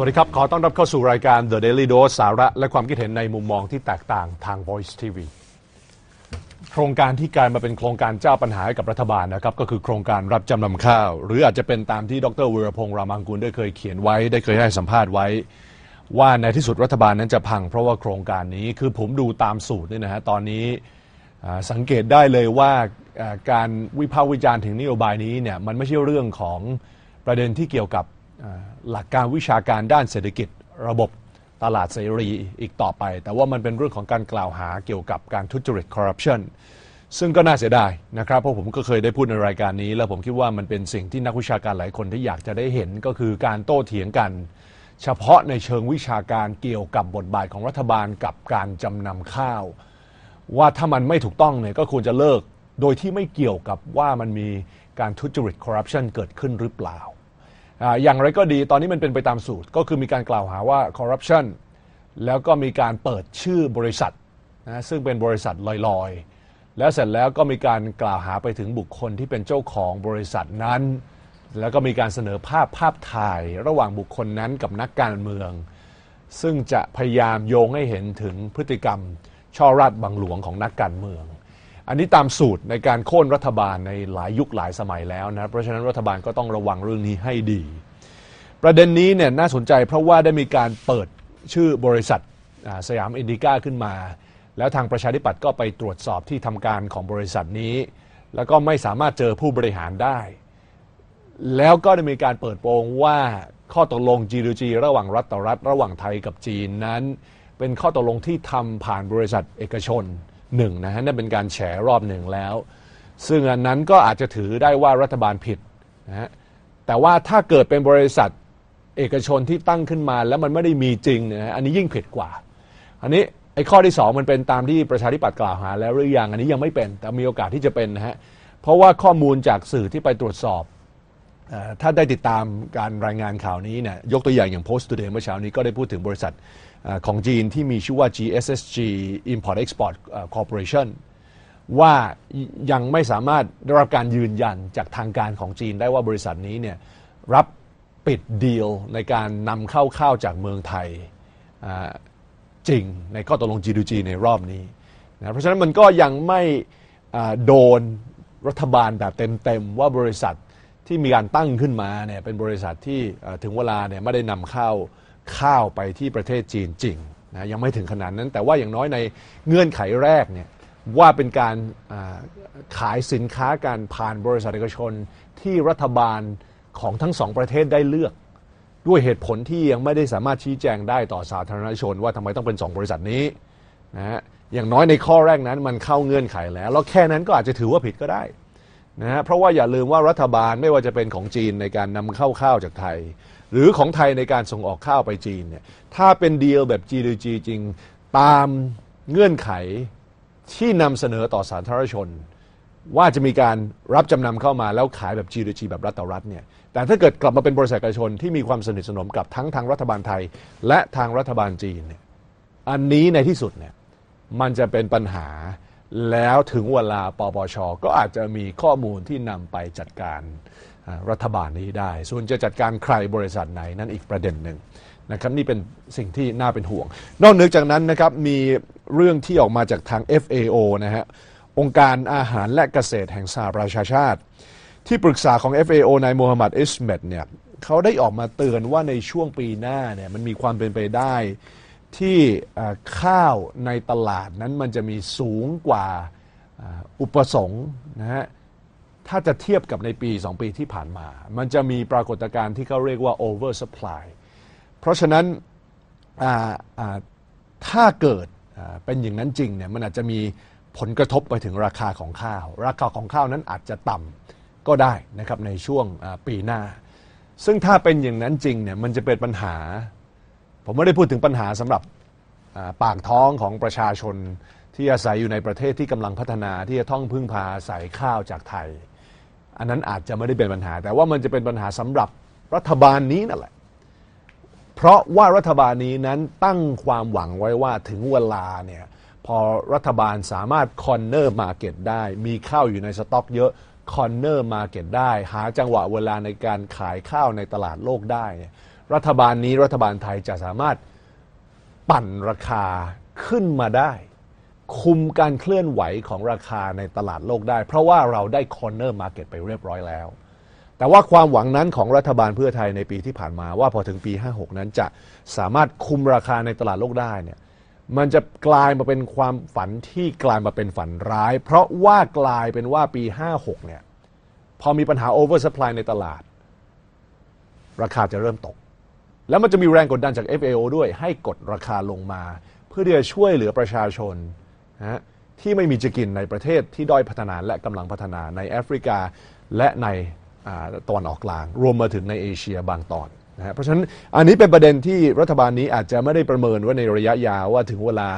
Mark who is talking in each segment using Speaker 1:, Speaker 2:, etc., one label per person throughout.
Speaker 1: วัสดีครับ ขอต้อนรับเข้าสู่รายการ The Daily Dose สาระและความคิดเห็นในมุมมองที่แตกต่างทาง Voice TV โครงการที่กลายมาเป็นโครงการเจ้าปัญหาให้กับรัฐบาลนะครับ ก็คือโครงการรับจำนำข้าว หรืออาจจะเป็นตามที่ดรวีรพงษ์รามังกุลได้เคยเขียนไว้ได้เคยให้สัมภาษณ์ไว้ ว่าในที่สุดรัฐบาลนั้นจะพังเพราะว่าโครงการนี้คือผมดูตามสูตรนี่นะฮะตอนนี้สังเกตได้เลยว่าการวิพากษ์วิจารณ์ถึงนโยบายนี้เนี่ยมันไม่ใช่เรื่องของประเด็นที่เกี่ยวกับหลักการวิชาการด้านเศรษฐกิจระบบตลาดเสรีอีกต่อไป แต่ว่ามันเป็นเรื่องของการกล่าวหาเกี่ยวกับการทุจริตคอร์รัปชันซึ่งก็น่าเสียดายนะครับ เพราะผมก็เคยได้พูดในรายการนี้ แล้วผมคิดว่ามันเป็นสิ่งที่นักวิชาการหลายคนที่อยากจะได้เห็นก็คือการโต้เถียงกัน เฉพาะในเชิงวิชาการเกี่ยวกับบทบาทของรัฐบาลกับการจำนำข้าว ว่าถ้ามันไม่ถูกต้องเนี่ยก็ควรจะเลิกโดยที่ไม่เกี่ยวกับว่ามันมีการทุจริตคอร์รัปชันเกิดขึ้นหรือเปล่าอย่างไรก็ดีตอนนี้มันเป็นไปตามสูตรก็คือมีการกล่าวหาว่าคอร์รัปชันแล้วก็มีการเปิดชื่อบริษัทนะซึ่งเป็นบริษัทลอยๆ แล้วเสร็จแล้วก็มีการกล่าวหาไปถึงบุคคลที่เป็นเจ้าของบริษัทนั้น แล้วก็มีการเสนอภาพภาพถ่ายระหว่างบุคคลนั้นกับนักการเมือง ซึ่งจะพยายามโยงให้เห็นถึงพฤติกรรมช่อรัดบังหลวงของนักการเมืองอันนี้ตามสูตรในการโค่นรัฐบาลในหลายยุคหลายสมัยแล้วนะเพราะฉะนั้นรัฐบาลก็ต้องระวังเรื่องนี้ให้ดี ประเด็นนี้เนี่ยน่าสนใจเพราะว่าได้มีการเปิดชื่อบริษัทสยามอินดิก้าขึ้นมา แล้วทางประชาธิปัตย์ก็ไปตรวจสอบที่ทำการของบริษัทนี้ แล้วก็ไม่สามารถเจอผู้บริหารได้ แล้วก็ได้มีการเปิดโปงว่าข้อตกลง G2G ระหว่างรัฐต่อรัฐระหว่างไทยกับจีนนั้น เป็นข้อตกลงที่ทำผ่านบริษัทเอกชนหนึ่งนะฮะนั่นเป็นการแฉรอบหนึ่งแล้ว ซึ่งอันนั้นก็อาจจะถือได้ว่ารัฐบาลผิดนะฮะแต่ว่าถ้าเกิดเป็นบริษัทเอกชนที่ตั้งขึ้นมาแล้วมันไม่ได้มีจริงนะฮะอันนี้ยิ่งผิดกว่า อันนี้ไอ้ข้อที่ 2 มันเป็นตามที่ประชาธิปัตย์กล่าวหา แล้วหรือยัง อันนี้ยังไม่เป็น แต่มีโอกาสที่จะเป็นนะฮะเพราะว่าข้อมูลจากสื่อที่ไปตรวจสอบถ้าได้ติดตามการรายงานข่าวนี้เนี่ยยกตัวอย่างอย่างโพสต์ตูเดย์เมื่อเช้านี้ก็ได้พูดถึงบริษัทของจีนที่มีชื่อว่า GSSG Import Export Corporation ว่ายังไม่สามารถได้รับการยืนยันจากทางการของจีน ได้ว่าบริษัทนี้เนี่ยรับปิดดีลในการนำเข้าข้าวจากเมืองไทยจริงในข้อตกลง G2G ในรอบนี้นะเพราะฉะนั้นมันก็ยังไม่โดนรัฐบาลแบบเต็มๆ ว่าบริษัทที่มีการตั้งขึ้นมาเนี่ยเป็นบริษัทที่ถึงเวลาเนี่ยไม่ได้นำเข้าข้าวไปที่ประเทศจีนจริงนะยังไม่ถึงขนาดนั้นแต่ว่าอย่างน้อยในเงื่อนไขแรกเนี่ยว่าเป็นการขายสินค้าการผ่านบริษัทเอกชน ที่รัฐบาลของทั้งสองประเทศได้เลือก ด้วยเหตุผลที่ยังไม่ได้สามารถชี้แจงได้ต่อสาธารณชน ว่าทำไมต้องเป็น 2 บริษัทนี้นะอย่างน้อยในข้อแรกนั้นมันเข้าเงื่อนไขแล้ว แล้วแค่นั้นก็อาจจะถือว่าผิดก็ได้นะฮะเพราะว่าอย่าลืมว่ารัฐบาลไม่ว่าจะเป็นของจีนในการนำเข้าข้าวจากไทย หรือของไทยในการส่งออกข้าวไปจีนเนี่ยถ้าเป็นดีลแบบ g 2 g จริงตามเงื่อนไขที่นำเสนอต่อสาธารณชน ว่าจะมีการรับจำนำเข้ามาแล้วขายแบบ g 2 g แบบรัฐต่อรัฐเนี่ยแต่ถ้าเกิดกลับมาเป็นบริษัทเอกชนที่มีความสนิทสนมกับทั้งทางรัฐบาลไทย และทางรัฐบาลจีนเนี่ยอันนี้ในที่สุดเนี่ยมันจะเป็นปัญหาแล้วถึงเวลาปปชก็อาจจะมีข้อมูลที่นำไปจัดการรัฐบาลนี้ได้ ส่วนจะจัดการใครบริษัทไหนนั่นอีกประเด็นหนึ่งนะครับนี่เป็นสิ่งที่น่าเป็นห่วง นอกเหนือจากนั้นนะครับมีเรื่องที่ออกมาจากทาง FAO นะฮะองค์การอาหารและเกษตรแห่งสหประชาชาติ ที่ปรึกษาของ FAO นายมูฮัมหมัดอิสเมดเนี่ยเขาได้ออกมาเตือนว่าในช่วงปีหน้าเนี่ยมันมีความเป็นไปได้ที่ข้าวในตลาดนั้นมันจะมีสูงกว่าอุปสงค์นะฮะถ้าจะเทียบกับในปี 2 ปีที่ผ่านมา มันจะมีปรากฏการณ์ที่เขาเรียกว่า oversupply เพราะฉะนั้นถ้าเกิดเป็นอย่างนั้นจริงเนี่ยมันอาจจะมีผลกระทบไปถึงราคาของข้าว ราคาของข้าวนั้นอาจจะต่ำก็ได้นะครับในช่วงปีหน้า ซึ่งถ้าเป็นอย่างนั้นจริงเนี่ยมันจะเป็นปัญหาผมไม่ได้พูดถึงปัญหาสำหรับปากท้องของประชาชนที่อาศัยอยู่ในประเทศที่กำลังพัฒนาที่จะท่องพึ่งพาใา่ยข้าวจากไทย อันนั้นอาจจะไม่ได้เป็นปัญหา แต่ว่ามันจะเป็นปัญหาสำหรับรัฐบาลนี้นั่นแหละเพราะว่ารัฐบาลนี้นั้นตั้งความหวังไว้ว่าถึงเวลาเนี่ยพอรัฐบาลสามารถคอนเนอร์มาเก็ตได้ มีข้าวอยู่ในสต็อกเยอะคอนเนอร์มาเก็ตได้ หาจังหวะเวลาในการขายข้าวในตลาดโลกได้รัฐบาลนี้รัฐบาลไทยจะสามารถปั่นราคาขึ้นมาได้คุมการเคลื่อนไหวของราคาในตลาดโลกได้เพราะว่าเราได้คอนเนอร์มาร์เก็ตไปเรียบร้อยแล้วแต่ว่าความหวังนั้นของรัฐบาลเพื่อไทยในปีที่ผ่านมาว่าพอถึงปี56นั้นจะสามารถคุมราคาในตลาดโลกได้เนี่ยมันจะกลายมาเป็นความฝันที่กลายมาเป็นฝันร้ายเพราะว่ากลายเป็นว่าปี56เนี่ยพอมีปัญหาโอเวอร์สป라이ในตลาดราคาจะเริ่มตกแล้วมันจะมีแรงกดดันจาก FAO ด้วยให้กดราคาลงมา เพื่อที่จะช่วยเหลือประชาชนนะฮะที่ไม่มีจะกินในประเทศที่ด้อยพัฒนาและกำลังพัฒนาในแอฟริกาและในตอนออกกลาง รวมมาถึงในเอเชียบางตอนนะเพราะฉะนั้นอันนี้เป็นประเด็นที่รัฐบาลนี้อาจจะไม่ได้ประเมินว่าในระยะยาวว่าถึงเวลา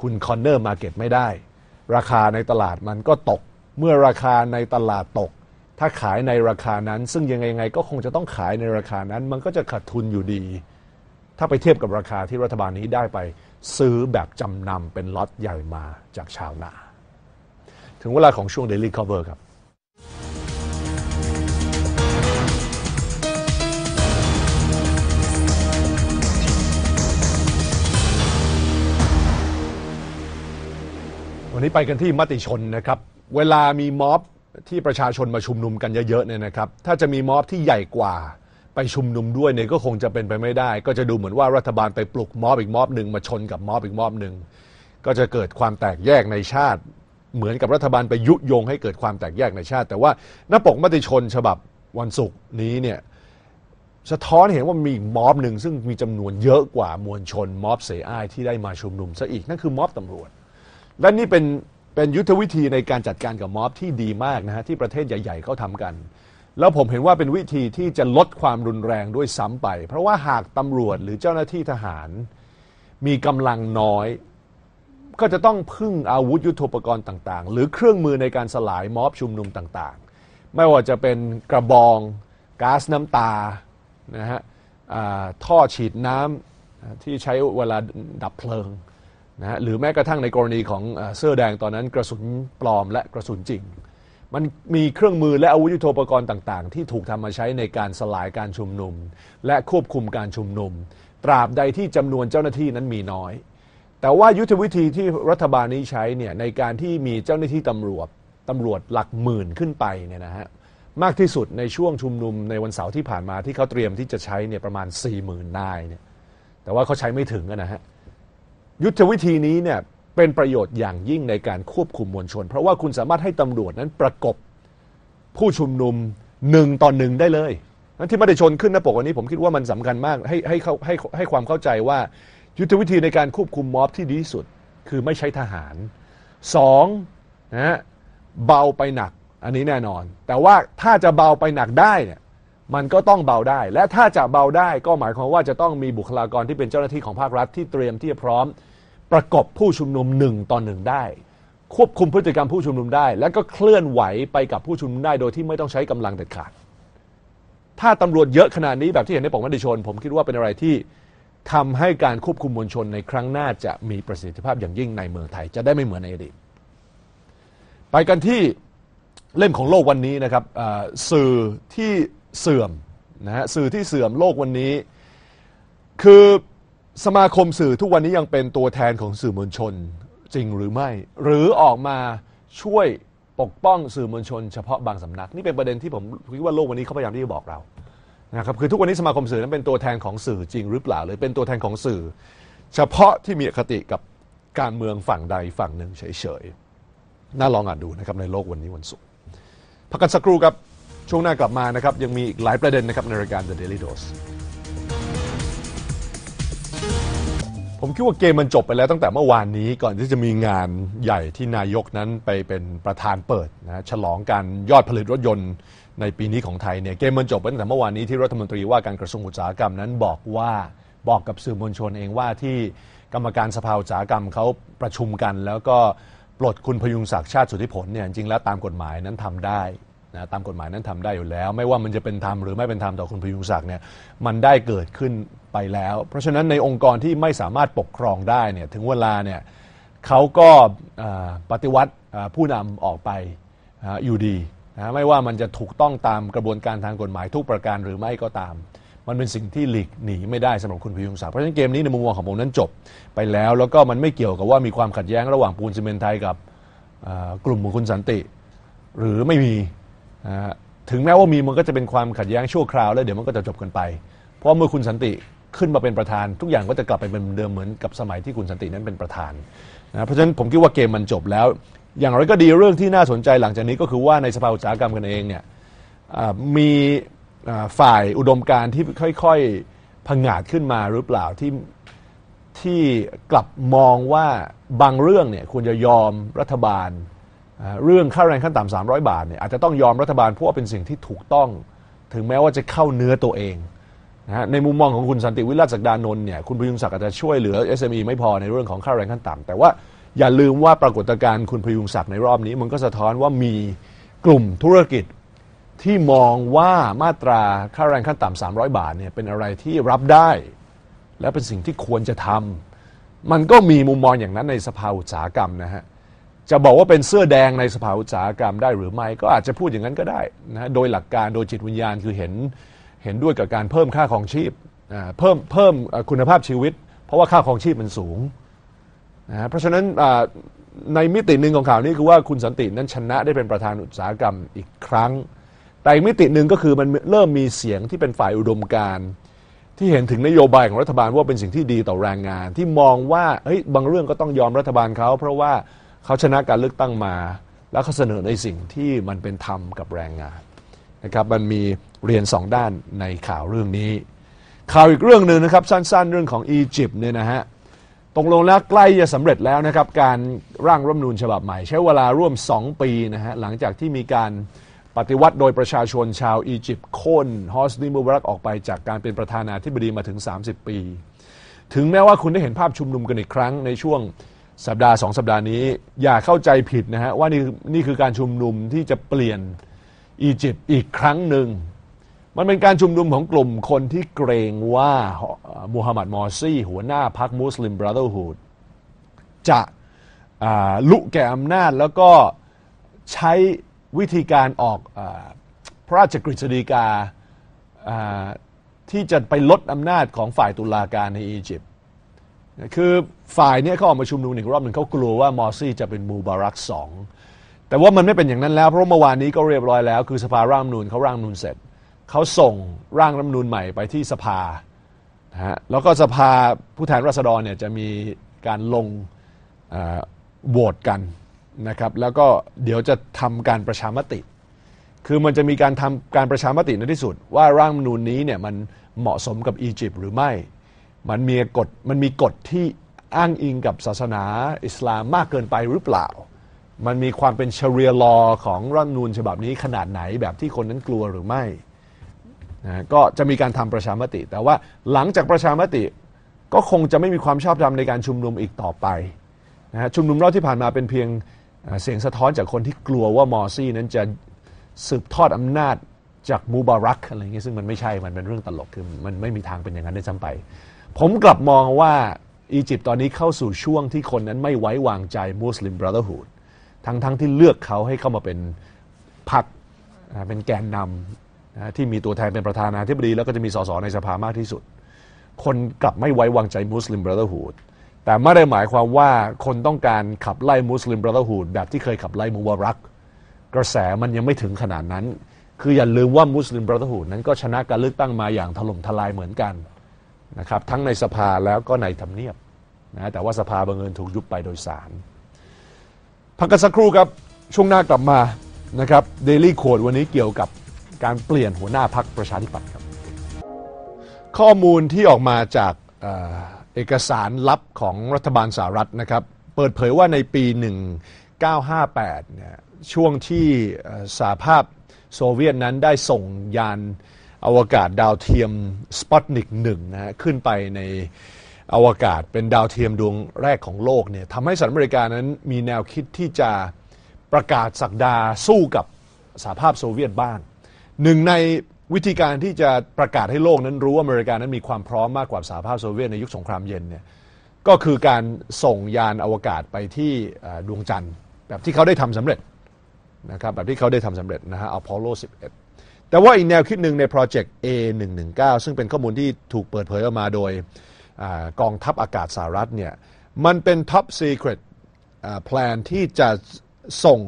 Speaker 1: คุณคอนเนอร์มาเก็ตไม่ได้ ราคาในตลาดมันก็ตกเมื่อราคาในตลาดตกถ้าขายในราคานั้นซึ่งยังไงก็คงจะต้องขายในราคานั้น มันก็จะขาดทุนอยู่ดี ถ้าไปเทียบกับราคาที่รัฐบาลนี้ได้ไปซื้อแบบจำนำเป็นล็อตใหญ่มาจากชาวนา ถึงเวลาของช่วง Daily Cover ครับวันนี้ไปกันที่มติชนนะครับ เวลามีม็อบที่ประชาชนมาชุมนุมกันเยอะๆเนี่ยนะครับ ถ้าจะมีม็อบที่ใหญ่กว่าไปชุมนุมด้วยเนี่ยก็คงจะเป็นไปไม่ได้ ก็จะดูเหมือนว่ารัฐบาลไปปลุกม็อบอีกม็อบหนึ่งมาชนกับม็อบอีกม็อบหนึ่ง ก็จะเกิดความแตกแยกในชาติ เหมือนกับรัฐบาลไปยุยงให้เกิดความแตกแยกในชาติ แต่ว่าหน้าปกมติชนฉบับวันศุกร์นี้เนี่ย สะท้อนเห็นว่ามีม็อบหนึ่งซึ่งมีจำนวนเยอะกว่ามวลชนม็อบเสียอ้ายที่ได้มาชุมนุมซะอีก นั่นคือม็อบตำรวจ และนี่เป็นเป็นยุทธวิธีในการจัดการกับม็อบที่ดีมากนะฮะที่ประเทศใหญ่ ๆเขาทำกัน แล้วผมเห็นว่าเป็นวิธีที่จะลดความรุนแรงด้วยซ้ำไป เพราะว่าหากตำรวจหรือเจ้าหน้าที่ทหารมีกำลังน้อย ก็จะต้องพึ่งอาวุธยุโทโธปกรณ์ต่างๆ หรือเครื่องมือในการสลายม็อบชุมนุม ต่างๆ ไม่ว่าจะเป็นกระบองก๊าซน้ำตานะฮะท่อฉีดน้ำที่ใช้เวลาดับเพลิงนะหรือแม้กระทั่งในกรณีของเสื้อแดงตอนนั้นกระสุนปลอมและกระสุนจริง มันมีเครื่องมือและอาวุธยุโทโธปกรณ์ต่าง ๆ ที่ถูกทำมาใช้ในการสลายการชุมนุม และควบคุมการชุมนุม ตราบใดที่จำนวนเจ้าหน้าที่นั้นมีน้อย แต่ว่ายุทธวิธีที่รัฐบาลนี้ใช้เนี่ยในการที่มีเจ้าหน้าที่ตำรวจตำรวจหลักหมื่นขึ้นไปเนี่ยนะฮะมากที่สุดในช่วงชุมนุมในวันเสาร์ที่ผ่านมาที่เขาเตรียมที่จะใช้เนี่ยประมาณ4ี่หมื่นนายเนี่ยแต่ว่าเขาใช้ไม่ถึงนะฮะยุทธวิธีนี้เนี่ยเป็นประโยชน์อย่างยิ่งในการควบคุมมวลชน เพราะว่าคุณสามารถให้ตำรวจนั้นประกบผู้ชุมนุมหนึ่งต่อหนึ่งได้เลย นั้นที่มติชนขึ้นนะปกวันนี้ ผมคิดว่ามันสำคัญมากให้ให้เขาให้ให้ความเข้าใจว่ายุทธวิธีในการควบคุมม็อบที่ดีที่สุดคือไม่ใช้ทหารสองนะเบาไปหนักอันนี้แน่นอน แต่ว่าถ้าจะเบาไปหนักได้เนี่ยมันก็ต้องเบาได้ และถ้าจะเบาได้ ก็หมายความว่าจะต้องมีบุคลากรที่เป็นเจ้าหน้าที่ของภาครัฐที่เตรียมที่จะพร้อมประกบผู้ชุมนุมหนึ่งต่อหนึ่งได้ ควบคุมพฤติกรรมผู้ชุมนุมได้ และก็เคลื่อนไหวไปกับผู้ชุมนุมได้ โดยที่ไม่ต้องใช้กำลังเด็ดขาด ถ้าตำรวจเยอะขนาดนี้แบบที่เห็นในปกมติชน ผมคิดว่าเป็นอะไรที่ทำให้การควบคุมมวลชนในครั้งหน้าจะมีประสิทธิภาพอย่างยิ่งในเมืองไทย จะได้ไม่เหมือนในอดีตไปกันที่เล่มของโลกวันนี้นะครับสื่อที่เสื่อมนะฮะสื่อที่เสื่อมโลกวันนี้คือสมาคมสื่อทุกวันนี้ยังเป็นตัวแทนของสื่อมวลชนจริงหรือไม่ หรือออกมาช่วยปกป้องสื่อมวลชนเฉพาะบางสำนัก นี่เป็นประเด็นที่ผมคิดว่าโลกวันนี้เขาพยายามที่จะบอกเรานะครับคือทุกวันนี้สมาคมสื่อนั้นเป็นตัวแทนของสื่อจริงหรือเปล่า หรือเป็นตัวแทนของสื่อเฉพาะที่มีอคติกับการเมืองฝั่งใดฝั่งหนึ่งเฉยๆน่าลองอ่านดูนะครับในโลกวันนี้วันศุกร์พักกันสักครู่ครับช่วงหน้ากลับมานะครับยังมีอีกหลายประเด็นนะครับในรายการ The Daily Dose ผมคิดว่าเกมมันจบไปแล้วตั้งแต่เมื่อวานนี้ก่อนที่จะมีงานใหญ่ที่นายกนั้นไปเป็นประธานเปิดนะฉลองการยอดผลิตรถยนต์ในปีนี้ของไทยเนี่ยเกมมันจบไปตั้งแต่เมื่อวานนี้ที่รัฐมนตรีว่า การกระทรวงอุตสาหกรรมนั้นบอกว่าบอกกับสื่อมวลชนเองว่าที่กรรมการสภาอุตสาหกรรมเขาประชุมกัน แล้วก็ปลดคุณพยุงศักดิ์ชาติสุทธิผลเนี่ยจริงแล้วตามกฎหมายนั้นทำได้นะตามกฎหมายนั้นทำได้อยู่แล้ว ไม่ว่ามันจะเป็นธรรมหรือไม่เป็นธรรมต่อคุณพยุงศักดิ์เนี่ยมันได้เกิดขึ้นไปแล้ว เพราะฉะนั้นในองค์กรที่ไม่สามารถปกครองได้เนี่ยถึงเวลาเนี่ยเขาก็ปฏิวัติผู้นำออกไปอยู่ดีนะไม่ว่ามันจะถูกต้องตามกระบวนการทางกฎหมายทุกประการหรือไม่ก็ตาม มันเป็นสิ่งที่หลีกหนีไม่ได้สำหรับคุณพยุงศักดิ์เพราะฉะนั้นเกมนี้ในมุมมองของผมนั้นจบไปแล้ว แล้วก็มันไม่เกี่ยวกับว่ามีความขัดแย้งระหว่างปูนซีเมนไทย กับกลุ่มมุคุณสันติ หรือไม่มีถึงแม้ว่ามีมันก็จะเป็นความขัดแย้งชั่วคราวแล้วเดี๋ยวมันก็จะจบกันไป เพราะเมื่อคุณสันติขึ้นมาเป็นประธาน ทุกอย่างก็จะกลับไปเป็นเดิมเหมือนกับสมัยที่คุณสันตินั้นเป็นประธานนะเพราะฉะนั้นผมคิดว่าเกมมันจบแล้ว อย่างไรก็ดีเรื่องที่น่าสนใจหลังจากนี้ก็คือว่าในสภาอุตสาหกรรมกันเองเนี่ยมีฝ่ายอุดมการที่ค่อยๆผงงาดขึ้นมาหรือเปล่าที่ที่กลับมองว่าบางเรื่องเนี่ยควรจะยอมรัฐบาลเรื่องค่าแรงขั้นต่ำ 300 บาทเนี่ยอาจจะต้องยอมรัฐบาลเพราะว่าเป็นสิ่งที่ถูกต้อง ถึงแม้ว่าจะเข้าเนื้อตัวเองนะฮะในมุมมองของคุณสันติวิราชศักดานนท์เนี่ยคุณพยุงศักดิ์อาจจะช่วยเหลือ SME ไม่พอในเรื่องของค่าแรงขั้นต่ำ แต่ว่าอย่าลืมว่าปรากฏการณ์คุณพยุงศักดิ์ในรอบนี้มันก็สะท้อนว่ามีกลุ่มธุรกิจ ที่มองว่ามาตราค่าแรงขั้นต่ำ300 บาทเนี่ยเป็นอะไรที่รับได้ และเป็นสิ่งที่ควรจะทำมันก็มีมุมมองอย่างนั้นในสภาอุตสาหกรรมนะฮะจะบอกว่าเป็นเสื้อแดงในสภาอุตสาหกรรมได้หรือไม่ก็อาจจะพูดอย่างนั้นก็ได้นะโดยหลักการโดยจิตวิญญาณคือเห็นเห็นด้วยกับการเพิ่มค่าของชีพเพิ่มเพิ่มคุณภาพชีวิต เพราะว่าค่าของชีพมันสูงนะเพราะฉะนั้นในมิติหนึ่งของข่าวนี้คือว่าคุณสันตินั้นชนะได้เป็นประธานอุตสาหกรรมอีกครั้ง แต่อีกมิติหนึ่งก็คือมันเริ่มมีเสียงที่เป็นฝ่ายอุดมการที่เห็นถึงนโยบายของรัฐบาลว่าเป็นสิ่งที่ดีต่อแรงงานที่มองว่าเฮ้ยบางเรื่องก็ต้องยอมรัฐบาลเขาเพราะว่าเขาชนะการเลือกตั้งมา แล้วเขาเสนอในสิ่งที่มันเป็นธรรมกับแรงงานนะครับมันมีเรียนสองด้านในข่าวเรื่องนี้ ข่าวอีกเรื่องหนึ่งนะครับสั้นๆ เรื่องของอียิปต์เนี่ยนะฮะตรงลงแล้วใกล้จะสำเร็จแล้วนะครับการร่างรัฐมนูญฉบับใหม่ ใช้เวลาร่วม 2 ปีนะฮะหลังจากที่มีการปฏิวัติโดยประชาชนชาวอียิปต์โค่นฮอสนีมูบรักออกไปจากการเป็นประธานาธิบดีมาถึง30 ปี ถึงแม้ว่าคุณได้เห็นภาพชุมนุมกันอีกครั้งในช่วงสัปดาห์สองสัปดาห์นี้อย่าเข้าใจผิดนะฮะว่านี่นี่คือการชุมนุมที่จะเปลี่ยนอียิปต์อีกครั้งหนึ่ง มันเป็นการชุมนุมของกลุ่มคนที่เกรงว่า มูฮัมหมัดมอร์ซีหัวหน้าพรรคมุสลิมบราเธอร์ฮูด จะลุกแก่อำนาจแล้วก็ใช้วิธีการออกอพระราชกฤษฎีกาที่จะไปลดอำนาจของฝ่ายตุลาการในอียิปต์คือฝ่ายเนี้ยเขาออกมาชุมนุมอีกรอบหนึ่งเขากลัวว่ามอร์ซี่จะเป็นมูบารักสองแต่ว่ามันไม่เป็นอย่างนั้นแล้วเพราะเมื่อวานนี้ก็เรียบร้อยแล้ว คือสภาร่างนูนเขาร่างนูนเสร็จ เขาส่งร่างรัฐนูนใหม่ไปที่สภานะฮะแล้วก็สภาผู้แทนราษฎรเนี่ยจะมีการลงโหวตกันนะครับแล้วก็เดี๋ยวจะทำการประชามติ คือมันจะมีการทำการประชามติในที่สุดว่าร่างนูนนี้เนี่ยมันเหมาะสมกับอียิปต์หรือไม่มันมีกฎมันมีกฎที่อ้างอิงกับศาสนาอิสลามมากเกินไปหรือเปล่า มันมีความเป็นชารียลอของรัฐนูนฉบับนี้ขนาดไหน แบบที่คนนั้นกลัวหรือไม่นะก็จะมีการทำประชามติ แต่ว่าหลังจากประชามติก็คงจะไม่มีความชอบธรรมในการชุมนุมอีกต่อไปนะฮะชุมนุมรอบที่ผ่านมาเป็นเพียงเสียงสะท้อนจากคนที่กลัวว่ามอร์ซี่นั้นจะสืบทอดอำนาจจากมูบารักอะไรเงี้ยซึ่งมันไม่ใช่มันเป็นเรื่องตลกคือมันไม่มีทางเป็นอย่างนั้นได้ซ้ำไปผมกลับมองว่า อียิปต์ตอนนี้เข้าสู่ช่วงที่คนนั้นไม่ไว้วางใจมุสลิมบราเธอร์ฮูดทั้งทที่เลือกเขาให้เข้ามาเป็นพรรคเป็นแกนนำนะที่มีตัวแทนเป็นประธานาธิบดี แล้วก็จะมีสสในสภามากที่สุด คนกลับไม่ไว้วางใจมุสลิมบราเธอร์ฮูดแต่ไม่ได้หมายความว่าคนต้องการขับไล่มุสลิมบราเธอร์ฮูดแบบที่เคยขับไล่มูบารัก กระแสมันยังไม่ถึงขนาดนั้น คืออย่าลืมว่ามุสลิมบราเธอร์ฮูดนั้นก็ชนะการเลือกตั้งมาอย่างถล่มทลายเหมือนกันนะครับทั้งในสภาแล้วก็ในทำเนียบนะแต่ว่าสภาบังเอิญถูกยุบไปโดยสารพักกันสักครู่ครับช่วงหน้ากลับมานะครับเดลี่โคดวันนี้เกี่ยวกับการเปลี่ยนหัวหน้าพักประชาธิปัตย์ครับ ข้อมูลที่ออกมาจากเอกสารลับของรัฐบาลสหรัฐนะครับเปิดเผยว่าในปี 1958เนี่ยช่วงที่สหภาพโซเวียตนั้นได้ส่งยานอวกาศดาวเทียมสปอตนิกหนึ่งนะฮะขึ้นไปในอวกาศเป็นดาวเทียมดวงแรกของโลกเนี่ยทำให้สหรัฐอเมริกานั้นมีแนวคิดที่จะประกาศสักดาสู้กับสหภาพโซเวียตบ้างหนึ่งในวิธีการที่จะประกาศให้โลกนั้นรู้ว่าอเมริกานั้นมีความพร้อมมากกว่าสหภาพโซเวียตในยุคสงครามเย็นเนี่ยก็คือการส่งยานอวกาศไปที่ดวงจันทร์แบบที่เขาได้ทำสำเร็จนะครับแบบที่เขาได้ทำสำเร็จนะฮะอพอลโล11แต่ว่าอีกแนวคิดหนึ่งในโปรเจกต์ A119 ซึ่งเป็นข้อมูลที่ถูกเปิดเผยออกมาโดยอกองทัพอากาศสหรัฐเนี่ยมันเป็น Top Secret Plan ที่จะส่ง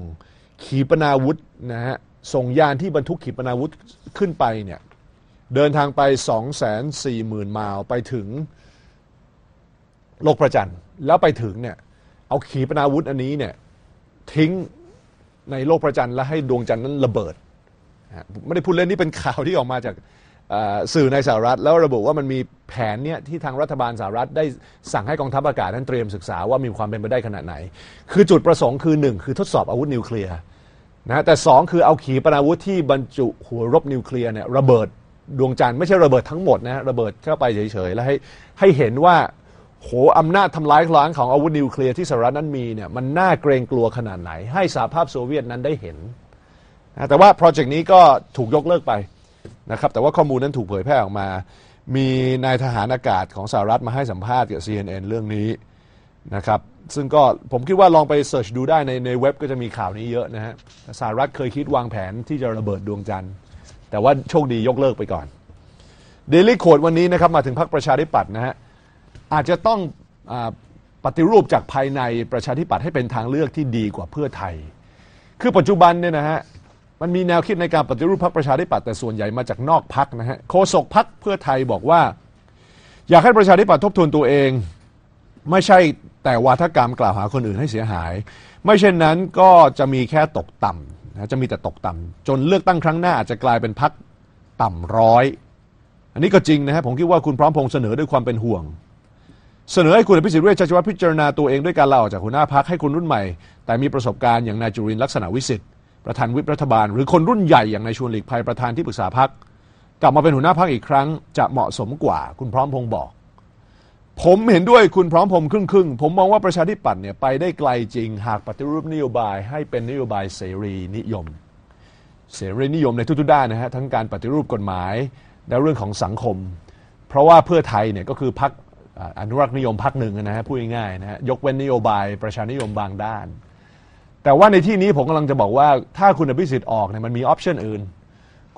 Speaker 1: ขีปนาวุธนะฮะส่งยานที่บรรทุกขีปนาวุธขึ้นไปเนี่ยเดินทางไป 240,000ไมล์ไปถึงโลกประจันแล้วไปถึงเนี่ยเอาขีปนาวุธ อันนี้เนี่ยทิ้งในโลกประจันแล้วให้ดวงจันทร์นั้นระเบิดไม่ได้พูดเล่นนี่เป็นข่าวที่ออกมาจากสื่อในสหรัฐ แล้วระบุว่ามันมีแผนเนี่ยที่ทางรัฐบาลสหรัฐได้สั่งให้กองทัพอากาศนั้นเตรียมศึกษาว่ามีความเป็นไปได้ขนาดไหน คือจุดประสงค์คือ 1 คือทดสอบอาวุธนิวเคลียร์นะแต่ 2 คือเอาขีปนาวุธที่บรรจุหัวรบนิวเคลียร์เนี่ยระเบิดดวงจันทร์ไม่ใช่ระเบิดทั้งหมดนะระเบิดเข้าไปเฉยๆแล้วให้ให้เห็นว่า โหอำนาจทำลายล้างของอาวุธนิวเคลียร์ที่สหรัฐนั้นมีเนี่ยมันน่าเกรงกลัวขนาดไหน ให้สหภาพโซเวียตนั้นได้เห็นนะแต่ว่าโปรเจกต์นี้ก็ถูกยกเลิกไปนะครับแต่ว่าข้อมูลนั้นถูกเผยแพร่ออกมา มีนายทหารอากาศของสหรัฐมาให้สัมภาษณ์กับ CNN เรื่องนี้นะครับซึ่งก็ผมคิดว่าลองไปเสิร์ชดูได้ในในเว็บก็จะมีข่าวนี้เยอะนะฮะสหรัฐเคยคิดวางแผนที่จะระเบิดดวงจันทร์ แต่ว่าโชคดียกเลิกไปก่อนเดลี่โคดวันนี้นะครับมาถึงพรรคประชาธิปัตย์นะฮะอาจจะต้องอปฏิรูปจากภายในประชาธิปัตย์ให้เป็นทางเลือกที่ดีกว่าเพื่อไทย คือปัจจุบันเนี่ยนะฮะมันมีแนวคิดในการปฏิรูปพรรคประชาธิปัตย์แต่ ส่วนใหญ่มาจากนอกพักนะฮะโฆษกพักเพื่อไทยบอกว่า อยากให้ประชาธิปัตย์ทบทวนตัวเอง ไม่ใช่แต่วาทกรรมกล่าวหาคนอื่นให้เสียหาย ไม่เช่นนั้นก็จะมีแค่ตกต่ำนะจะมีแต่ตกต่ำจนเลือกตั้งครั้งหน้าอาจจะกลายเป็นพักต่ำร้อย อันนี้ก็จริงนะฮะผมคิดว่าคุณพร้อมพงษ์เสนอด้วยความเป็นห่วง เสนอให้คุณพิสิทธิ์เวชชวัฒพิจารณาตัวเองด้วยการลาออกจากหัวหน้าพักให้คุณรุ่นใหม่ แต่มีประสบการณ์อย่างนายจุรินลักษณะวิสิทธิประธานวิปรัฐบาลหรือคนรุ่นใหญ่อย่างนายชวนหลีกภัยประธานที่ปรึกษาพักกลับมาเป็นหัวหน้าพักอีกครั้ง จะเหมาะสมกว่า คุณพร้อมพงบอกผมเห็นด้วยคุณพร้อมพงครึ่งครึ่งผมมองว่าประชาธิปัตย์เนี่ยไปได้ไกลจริง หากปฏิรูปนโยบายให้เป็นนโยบายเสรีนิยม เสรีนิยมในทุกๆด้านนะฮะทั้งการปฏิรูปกฎหมาย และเรื่องของสังคม เพราะว่าเพื่อไทยเนี่ยก็คือพักอนุรักษ์นิยมพักหนึ่งนะฮะพูดง่ายๆนะฮะยกเว้นนโยบายประชานิยมบางด้านแต่ว่าในที่นี้ผมกำลังจะบอกว่า ถ้าคุณอภิสิทธิ์ออกเนี่ยมันมีออปชันอื่น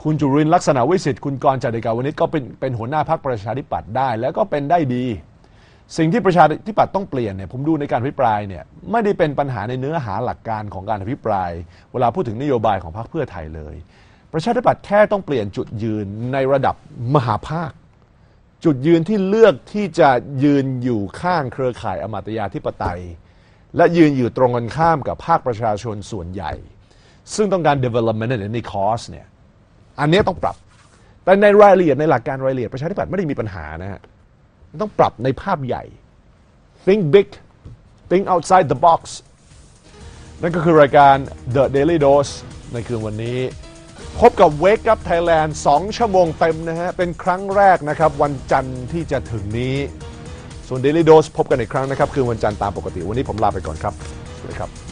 Speaker 1: คุณจุรินลักษณะวิสิทธิ์คุณกรจติกาวนิชก็เป็นเป็นหัวหน้าพรรคประชาธิปัตย์ได้แล้วก็เป็นได้ดี สิ่งที่ประชาธิปัตย์ต้องเปลี่ยนเนี่ยผมดูในการอภิปรายเนี่ยไม่ได้เป็นปัญหาในเนื้อหาหลักการของการอภิปราย เวลาพูดถึงนโยบายของพรรคเพื่อไทยเลย ประชาธิปัตย์แค่ต้องเปลี่ยนจุดยืนในระดับมหาภาค จุดยืนที่เลือกที่จะยืนอยู่ข้างเครือข่ายอมตยาธิปไตยและยืนอยู่ตรงกันข้ามกับภาคประชาชนส่วนใหญ่ ซึ่งต้องการ development ในือใน cost เนี่ยอันนี้ต้องปรับ แต่ในรายละเอียดในหลักการรายละเอียดประชาธิปัตย์ไม่ได้มีปัญหานะฮะต้องปรับในภาพใหญ่ think big think outside the box นั่นก็คือรายการ The Daily Dose ในคืนวันนี้ พบกับ Wake Up Thailand 2 ชั่วโมงเต็มนะฮะเป็นครั้งแรกนะครับวันจันทร์ที่จะถึงนี้ส่วน Daily Dose พบกันอีกครั้งนะครับ คือวันจันทร์ตามปกติวันนี้ผมลาไปก่อนครับสวัสดีครับ